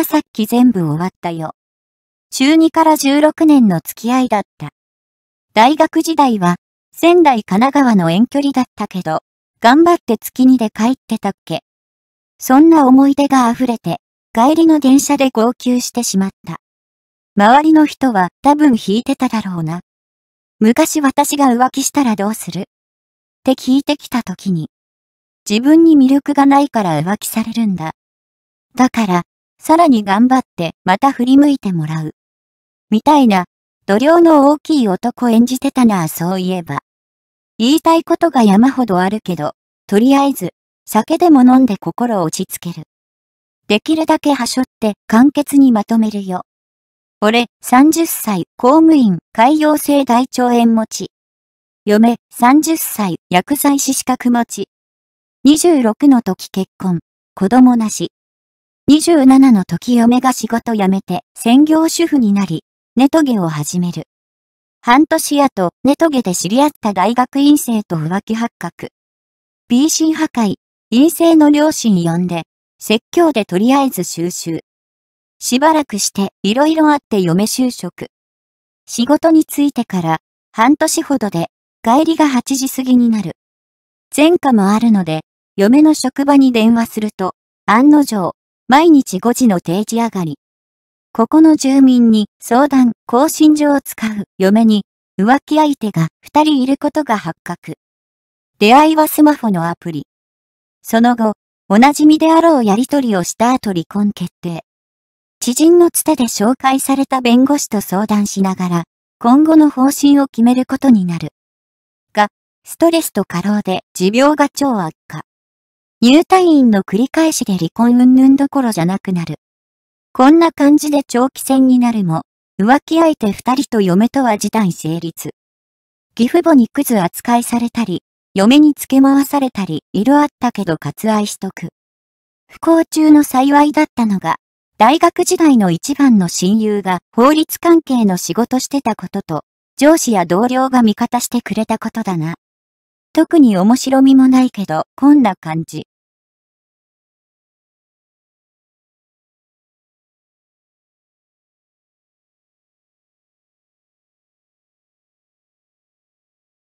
今さっき全部終わったよ。中2から16年の付き合いだった。大学時代は、仙台神奈川の遠距離だったけど、頑張って月2で帰ってたっけ。そんな思い出が溢れて、帰りの電車で号泣してしまった。周りの人は多分引いてただろうな。昔私が浮気したらどうするって聞いてきた時に、自分に魅力がないから浮気されるんだ。だから、さらに頑張ってまた振り向いてもらう。みたいな、度量の大きい男演じてたなそういえば。言いたいことが山ほどあるけど、とりあえず、酒でも飲んで心を落ち着ける。できるだけはしょって簡潔にまとめるよ。俺、30歳、公務員、海洋性大腸炎持ち。嫁、30歳、薬剤師資格持ち。26の時結婚、子供なし。27の時嫁が仕事辞めて専業主婦になり、ネトゲを始める。半年後、ネトゲで知り合った大学院生と浮気発覚。BC 破壊、陰性の両親呼んで、説教でとりあえず収集。しばらくして色々あって嫁就職。仕事に就いてから半年ほどで帰りが8時過ぎになる。前科もあるので、嫁の職場に電話すると、案の定、毎日5時の定時上がり。ここの住民に相談、更新状を使う嫁に浮気相手が2人いることが発覚。出会いはスマホのアプリ。その後、おなじみであろうやりとりをした後離婚決定。知人のつてで紹介された弁護士と相談しながら、今後の方針を決めることになる。が、ストレスと過労で持病が超悪化。入退院の繰り返しで離婚云々どころじゃなくなる。こんな感じで長期戦になるも、浮気相手二人と嫁とは事態成立。義父母にクズ扱いされたり、嫁に付け回されたり、色あったけど割愛しとく。不幸中の幸いだったのが、大学時代の一番の親友が法律関係の仕事してたことと、上司や同僚が味方してくれたことだな。特に面白みもないけど、こんな感じ。